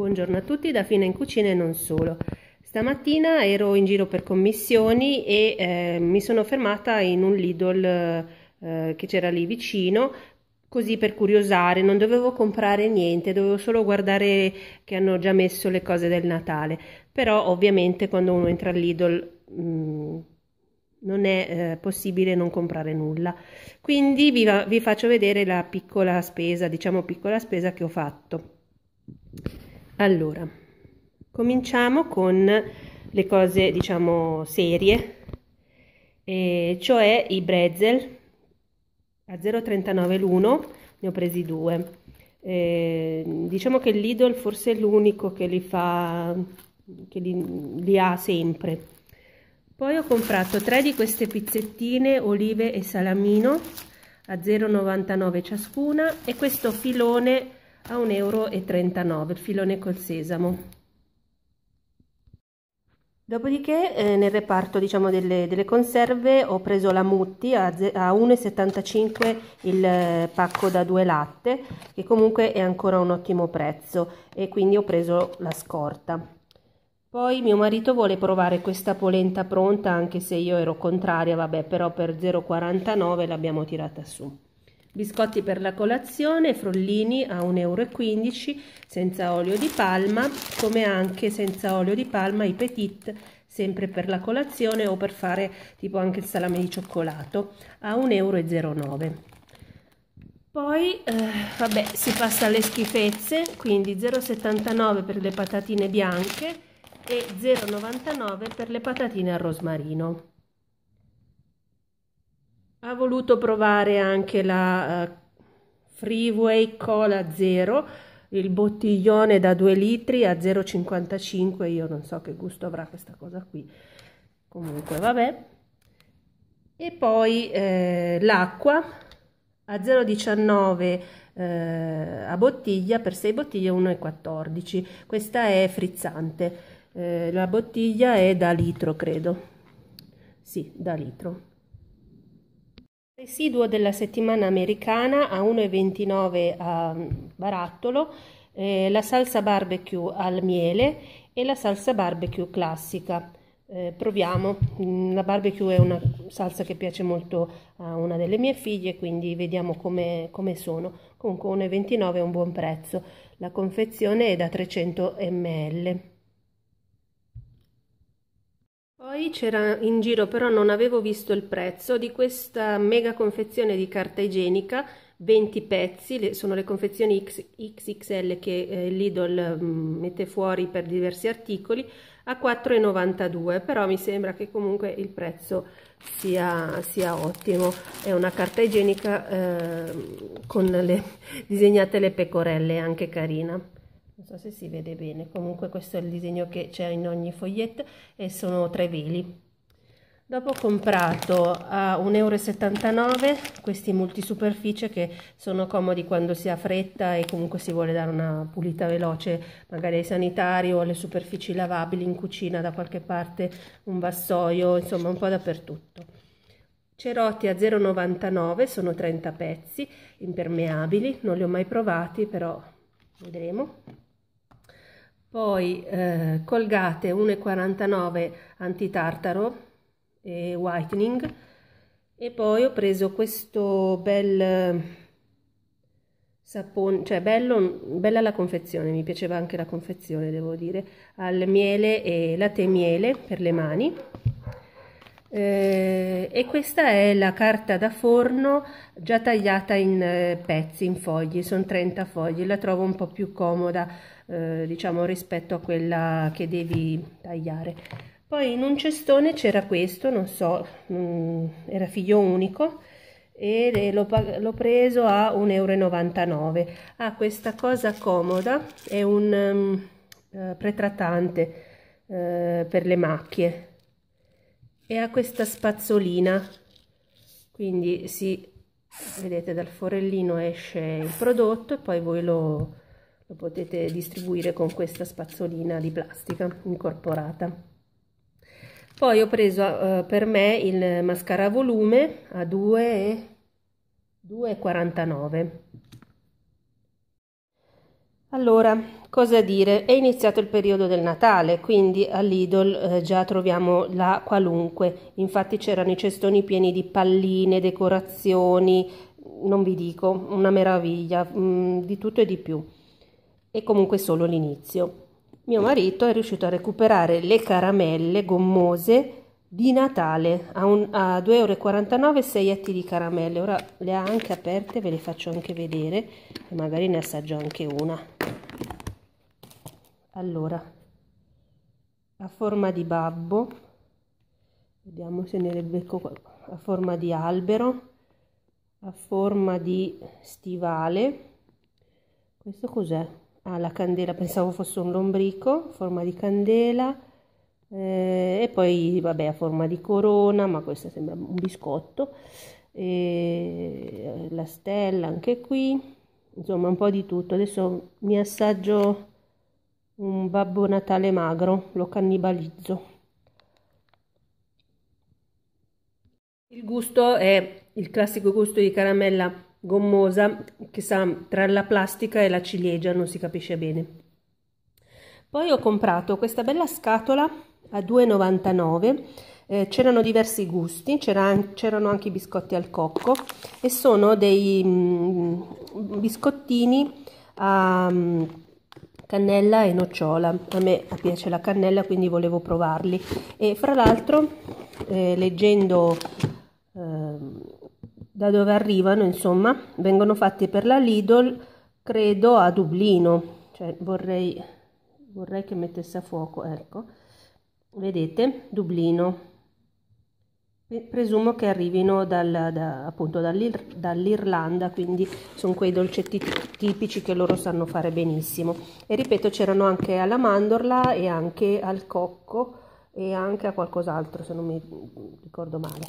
Buongiorno a tutti da Fina in Cucina e non solo. Stamattina ero in giro per commissioni e eh, mi sono fermata in un Lidl eh, che c'era lì vicino così per curiosare, non dovevo comprare niente, dovevo solo guardare che hanno già messo le cose del Natale. Però ovviamente quando uno entra al Lidl mm, non è eh, possibile non comprare nulla. Quindi vi, vi faccio vedere la piccola spesa, diciamo piccola spesa che ho fatto. Allora, cominciamo con le cose, diciamo, serie, e cioè i brezel a 0,39 l'uno, ne ho presi due. Eh, diciamo che Lidl forse è l'unico che li fa, che li, li ha sempre. Poi ho comprato tre di queste pizzettine, olive e salamino a 0,99 ciascuna e questo filone a 1,39 euro il filone col sesamo. Dopodiché eh, nel reparto diciamo, delle, delle, conserve ho preso la Mutti a, a 1,75 il eh, pacco da due latte che comunque è ancora un ottimo prezzo e quindi ho preso la scorta. Poi mio marito vuole provare questa polenta pronta anche se io ero contraria, vabbè però per 0,49 l'abbiamo tirata su biscotti per la colazione, frollini a 1,15 euro senza olio di palma, come anche senza olio di palma i petit sempre per la colazione o per fare tipo anche il salame di cioccolato a 1,09 euro. Poi eh, vabbè, si passa alle schifezze, quindi 0,79 per le patatine bianche e 0,99 per le patatine al rosmarino. Ha voluto provare anche la uh, Freeway Cola Zero, il bottiglione da 2 litri a 0,55, io non so che gusto avrà questa cosa qui, comunque vabbè. E poi eh, l'acqua a 0,19 eh, a bottiglia, per 6 bottiglie 1,14, questa è frizzante, eh, la bottiglia è da litro credo, sì da litro. Residuo della settimana americana a 1,29 a mm, barattolo, eh, la salsa barbecue al miele e la salsa barbecue classica. Eh, proviamo, mm, la barbecue è una salsa che piace molto a una delle mie figlie, quindi vediamo come, come sono. Comunque 1,29 è un buon prezzo, la confezione è da 300 ml. Poi c'era in giro, però non avevo visto il prezzo, di questa mega confezione di carta igienica, 20 pezzi, sono le confezioni XXL che eh, Lidl mm, mette fuori per diversi articoli, a 4,92, però mi sembra che comunque il prezzo sia, sia ottimo. È una carta igienica eh, con le, disegnate le pecorelle, anche carina non so se si vede bene comunque questo è il disegno che c'è in ogni foglietto e sono tre veli dopo ho comprato a eh, 1,79 euro questi multisuperficie che sono comodi quando si ha fretta e comunque si vuole dare una pulita veloce magari ai sanitari o alle superfici lavabili in cucina da qualche parte un vassoio insomma un po' dappertutto Cerotti a 0,99 sono 30 pezzi impermeabili, non li ho mai provati, però vedremo. Poi eh, Colgate 1,49 antitartaro e whitening e poi ho preso questo bel eh, sapone, cioè bello, bella la confezione, mi piaceva anche la confezione devo dire, al miele e latte miele per le mani. Eh, e questa è la carta da forno già tagliata in eh, pezzi, in fogli, sono 30 fogli, la trovo un po' più comoda eh, diciamo rispetto a quella che devi tagliare poi in un cestone c'era questo non so mh, mm, era figlio unico e l'ho preso a 1,99 euro ha questa cosa comoda è un um, mm, eh, pretrattante uh, eh, per le macchie e ha questa spazzolina quindi si vedete dal forellino esce il prodotto e poi voi lo, lo potete distribuire con questa spazzolina di plastica incorporata poi ho preso eh, per me il mascara volume a 2,49 allora cosa dire è iniziato il periodo del natale quindi all'idol eh, già troviamo la qualunque infatti c'erano i cestoni pieni di palline decorazioni non vi dico una meraviglia mh, mm, di tutto e di più è comunque solo l'inizio. Mio marito è riuscito a recuperare le caramelle gommose di Natale a, un, a 2,49 euro 6 etti di caramelle. Ora le ha anche aperte, ve le faccio anche vedere e magari ne assaggio anche una. Allora, a forma di babbo, vediamo se ne becco qua, a forma di albero, a forma di stivale. Questo cos'è? alla ah, candela, pensavo fosse un lombrico, forma di candela, eh, e poi vabbè a forma di corona, ma questa sembra un biscotto, e eh, la stella anche qui, insomma un po' di tutto. Adesso mi assaggio un Babbo Natale magro, lo cannibalizzo. Il gusto è il classico gusto di caramella gommosa che sa tra la plastica e la ciliegia, non si capisce bene. Poi ho comprato questa bella scatola a 2,99 eh, c'erano diversi gusti, c'erano anche i biscotti al cocco e sono dei mh, mm, biscottini a mh, mm, cannella e nocciola. A me piace la cannella quindi volevo provarli e fra l'altro eh, leggendo eh, da dove arrivano, insomma, vengono fatti per la Lidl, credo a Dublino, cioè vorrei, vorrei che mettesse a fuoco, ecco, vedete, Dublino. Presumo che arrivino dal, da, appunto dall'Irlanda, quindi sono quei dolcetti tipici che loro sanno fare benissimo. E ripeto, c'erano anche alla mandorla e anche al cocco e anche a qualcos'altro, se non mi ricordo male.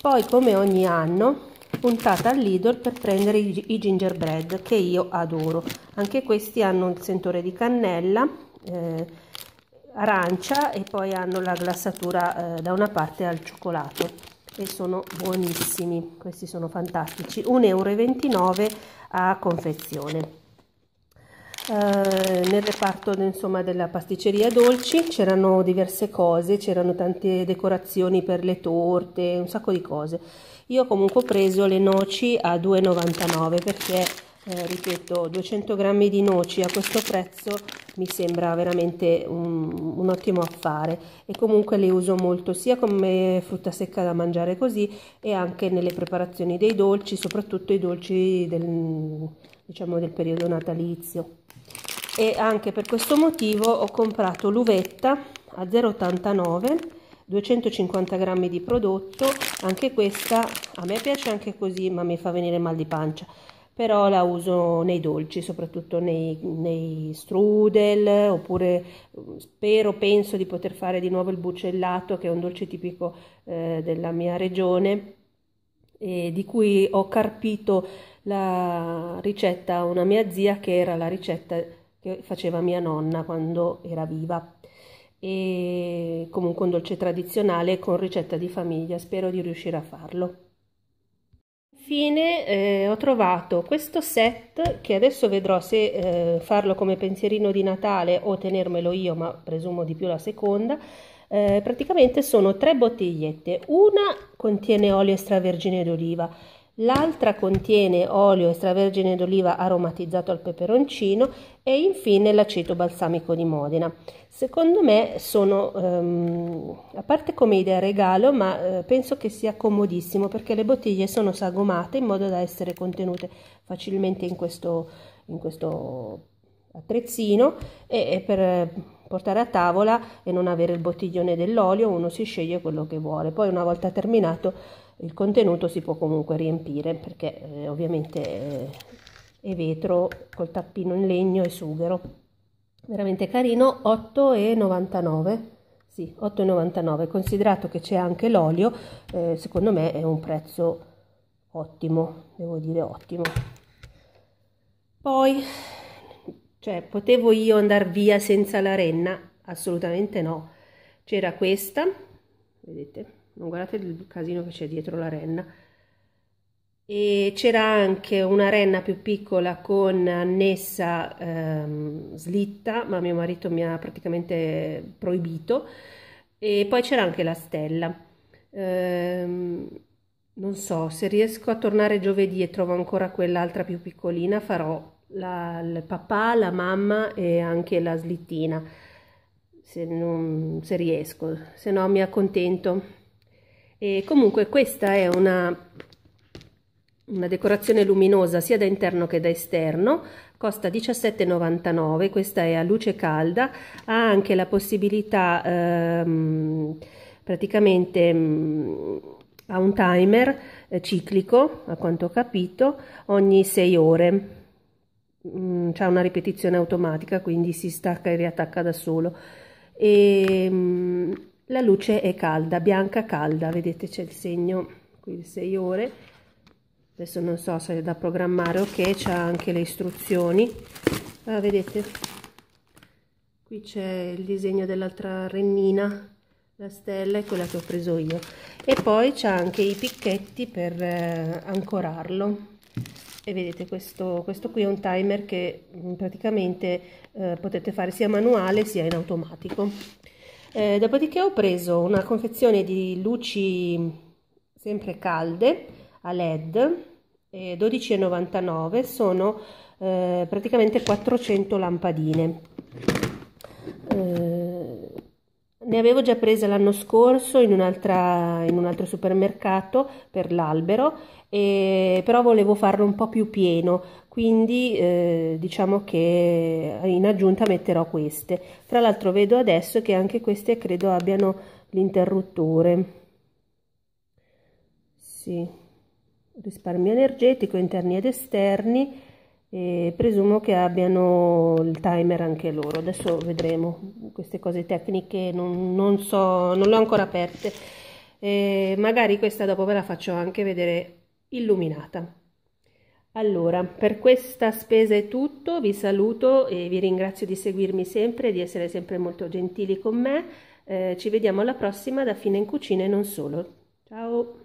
Poi, come ogni anno, puntata al Lidl per prendere i, gingerbread che io adoro. Anche questi hanno il sentore di cannella, eh, arancia e poi hanno la glassatura eh, da una parte al cioccolato e sono buonissimi, questi sono fantastici, 1,29 euro a confezione. Eh, nel reparto insomma, della pasticceria dolci c'erano diverse cose, c'erano tante decorazioni per le torte, un sacco di cose io comunque ho preso le noci a 2,99 perché eh, ripeto 200 grammi di noci a questo prezzo mi sembra veramente un, un, ottimo affare e comunque le uso molto sia come frutta secca da mangiare così e anche nelle preparazioni dei dolci soprattutto i dolci del, diciamo, del periodo natalizio e anche per questo motivo ho comprato l'uvetta a 0,89 250 grammi di prodotto, anche questa a me piace anche così ma mi fa venire mal di pancia, però la uso nei dolci, soprattutto nei, nei strudel, oppure mm, spero, penso di poter fare di nuovo il bucellato che è un dolce tipico eh, della mia regione di cui ho carpito la ricetta a una mia zia che era la ricetta che faceva mia nonna quando era viva e comunque un dolce tradizionale con ricetta di famiglia, spero di riuscire a farlo. Infine eh, ho trovato questo set che adesso vedrò se eh, farlo come pensierino di Natale o tenermelo io, ma presumo di più la seconda, eh, praticamente sono tre bottigliette, una contiene olio extravergine d'oliva, l'altra contiene olio extravergine d'oliva aromatizzato al peperoncino e infine l'aceto balsamico di Modena. Secondo me sono, ehm, a parte come idea regalo, ma eh, penso che sia comodissimo perché le bottiglie sono sagomate in modo da essere contenute facilmente in questo, in questo attrezzino e, e per portare a tavola e non avere il bottiglione dell'olio, uno si sceglie quello che vuole. Poi una volta terminato il contenuto si può comunque riempire perché eh, ovviamente eh, è vetro col tappino in legno e sughero veramente carino 8,99 sì 8,99 considerato che c'è anche l'olio eh, secondo me è un prezzo ottimo devo dire ottimo poi cioè potevo io andare via senza la renna assolutamente no c'era questa vedete non guardate il casino che c'è dietro la renna e c'era anche una renna più piccola con annessa ehm, slitta ma mio marito mi ha praticamente proibito e poi c'era anche la stella ehm, non so se riesco a tornare giovedì e trovo ancora quell'altra più piccolina farò la, il papà, la mamma e anche la slittina se, non, se riesco se no mi accontento e comunque questa è una, una decorazione luminosa sia da interno che da esterno, costa 17,99, questa è a luce calda, ha anche la possibilità ehm, praticamente... Mh, mm, ha un timer eh, ciclico, a quanto ho capito, ogni 6 ore. Mm, C'è una ripetizione automatica, quindi si stacca e riattacca da solo. E, mm, la luce è calda, bianca calda, vedete c'è il segno qui 6 ore, adesso non so se è da programmare o okay, che, c'è anche le istruzioni, ah, vedete qui c'è il disegno dell'altra rennina, la stella è quella che ho preso io e poi c'è anche i picchetti per eh, ancorarlo e vedete questo, questo qui è un timer che praticamente eh, potete fare sia manuale sia in automatico eh, dopodiché ho preso una confezione di luci sempre calde a LED, eh, 12,99, sono eh, praticamente 400 lampadine. Eh, ne avevo già prese l'anno scorso in, in, un altro supermercato per l'albero, però volevo farlo un po' più pieno, quindi eh, diciamo che in aggiunta metterò queste. Tra l'altro vedo adesso che anche queste credo abbiano l'interruttore. Sì, risparmio energetico interni ed esterni e presumo che abbiano il timer anche loro adesso vedremo queste cose tecniche non, non so non le ho ancora aperte e magari questa dopo ve la faccio anche vedere illuminata allora per questa spesa è tutto vi saluto e vi ringrazio di seguirmi sempre di essere sempre molto gentili con me eh, ci vediamo alla prossima da fine in cucina e non solo ciao